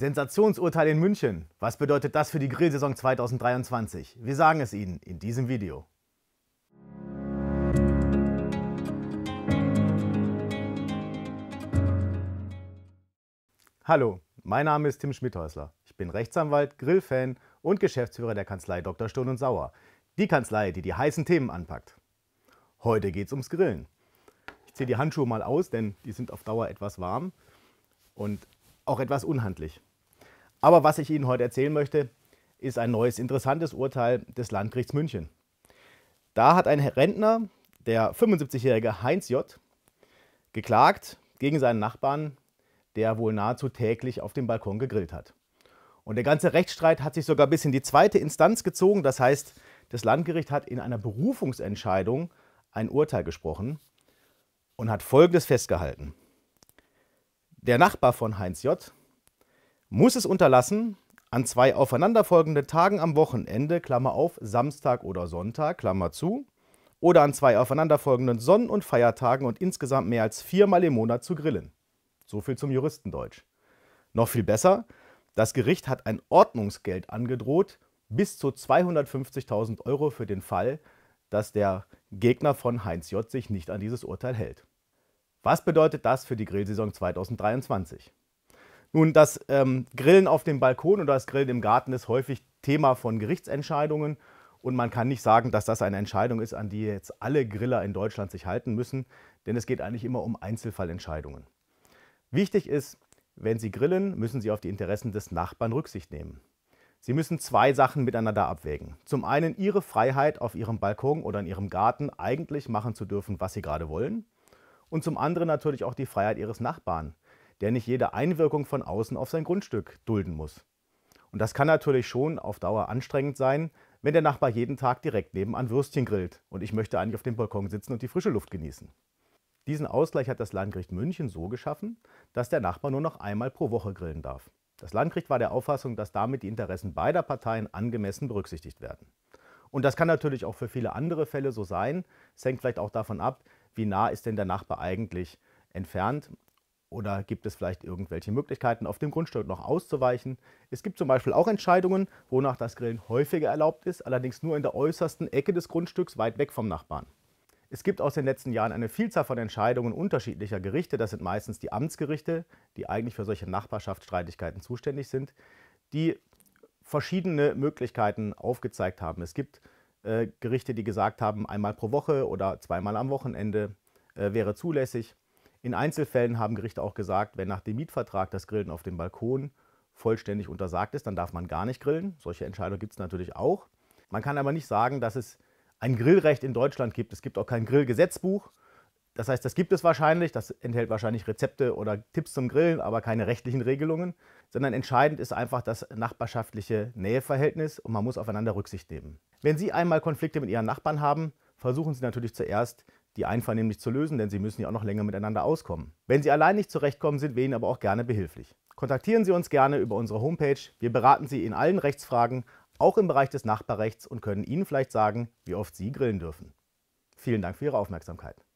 Sensationsurteil in München. Was bedeutet das für die Grillsaison 2023? Wir sagen es Ihnen in diesem Video. Hallo, mein Name ist Tim Schmidhäusler. Ich bin Rechtsanwalt, Grillfan und Geschäftsführer der Kanzlei Dr. Sturm und Sauer. Die Kanzlei, die die heißen Themen anpackt. Heute geht es ums Grillen. Ich ziehe die Handschuhe mal aus, denn die sind auf Dauer etwas warm und auch etwas unhandlich. Aber was ich Ihnen heute erzählen möchte, ist ein neues interessantes Urteil des Landgerichts München. Da hat ein Rentner, der 75-jährige Heinz J., geklagt gegen seinen Nachbarn, der wohl nahezu täglich auf dem Balkon gegrillt hat. Und der ganze Rechtsstreit hat sich sogar bis in die zweite Instanz gezogen. Das heißt, das Landgericht hat in einer Berufungsentscheidung ein Urteil gesprochen und hat Folgendes festgehalten. Der Nachbar von Heinz J., muss es unterlassen, an zwei aufeinanderfolgenden Tagen am Wochenende, Klammer auf, Samstag oder Sonntag, Klammer zu, oder an zwei aufeinanderfolgenden Sonnen- und Feiertagen und insgesamt mehr als viermal im Monat zu grillen. So viel zum Juristendeutsch. Noch viel besser, das Gericht hat ein Ordnungsgeld angedroht, bis zu 250.000 Euro für den Fall, dass der Gegner von Heinz J. sich nicht an dieses Urteil hält. Was bedeutet das für die Grillsaison 2023? Nun, das ähm, Grillen auf dem Balkon oder das Grillen im Garten ist häufig Thema von Gerichtsentscheidungen. Und man kann nicht sagen, dass das eine Entscheidung ist, an die jetzt alle Griller in Deutschland sich halten müssen, denn es geht eigentlich immer um Einzelfallentscheidungen. Wichtig ist, wenn Sie grillen, müssen Sie auf die Interessen des Nachbarn Rücksicht nehmen. Sie müssen zwei Sachen miteinander abwägen. Zum einen Ihre Freiheit, auf Ihrem Balkon oder in Ihrem Garten eigentlich machen zu dürfen, was Sie gerade wollen. Und zum anderen natürlich auch die Freiheit Ihres Nachbarn, der nicht jede Einwirkung von außen auf sein Grundstück dulden muss. Und das kann natürlich schon auf Dauer anstrengend sein, wenn der Nachbar jeden Tag direkt nebenan Würstchen grillt und ich möchte eigentlich auf dem Balkon sitzen und die frische Luft genießen. Diesen Ausgleich hat das Landgericht München so geschaffen, dass der Nachbar nur noch einmal pro Woche grillen darf. Das Landgericht war der Auffassung, dass damit die Interessen beider Parteien angemessen berücksichtigt werden. Und das kann natürlich auch für viele andere Fälle so sein. Es hängt vielleicht auch davon ab, wie nah ist denn der Nachbar eigentlich entfernt. Oder gibt es vielleicht irgendwelche Möglichkeiten, auf dem Grundstück noch auszuweichen? Es gibt zum Beispiel auch Entscheidungen, wonach das Grillen häufiger erlaubt ist, allerdings nur in der äußersten Ecke des Grundstücks, weit weg vom Nachbarn. Es gibt aus den letzten Jahren eine Vielzahl von Entscheidungen unterschiedlicher Gerichte. Das sind meistens die Amtsgerichte, die eigentlich für solche Nachbarschaftsstreitigkeiten zuständig sind, die verschiedene Möglichkeiten aufgezeigt haben. Es gibt äh, Gerichte, die gesagt haben, einmal pro Woche oder zweimal am Wochenende äh, wäre zulässig. In Einzelfällen haben Gerichte auch gesagt, wenn nach dem Mietvertrag das Grillen auf dem Balkon vollständig untersagt ist, dann darf man gar nicht grillen. Solche Entscheidungen gibt es natürlich auch. Man kann aber nicht sagen, dass es ein Grillrecht in Deutschland gibt. Es gibt auch kein Grillgesetzbuch. Das heißt, das gibt es wahrscheinlich, das enthält wahrscheinlich Rezepte oder Tipps zum Grillen, aber keine rechtlichen Regelungen, sondern entscheidend ist einfach das nachbarschaftliche Näheverhältnis und man muss aufeinander Rücksicht nehmen. Wenn Sie einmal Konflikte mit Ihren Nachbarn haben, versuchen Sie natürlich zuerst die einvernehmlich zu lösen, denn sie müssen ja auch noch länger miteinander auskommen. Wenn Sie allein nicht zurechtkommen, sind wir Ihnen aber auch gerne behilflich. Kontaktieren Sie uns gerne über unsere Homepage. Wir beraten Sie in allen Rechtsfragen, auch im Bereich des Nachbarrechts und können Ihnen vielleicht sagen, wie oft Sie grillen dürfen. Vielen Dank für Ihre Aufmerksamkeit.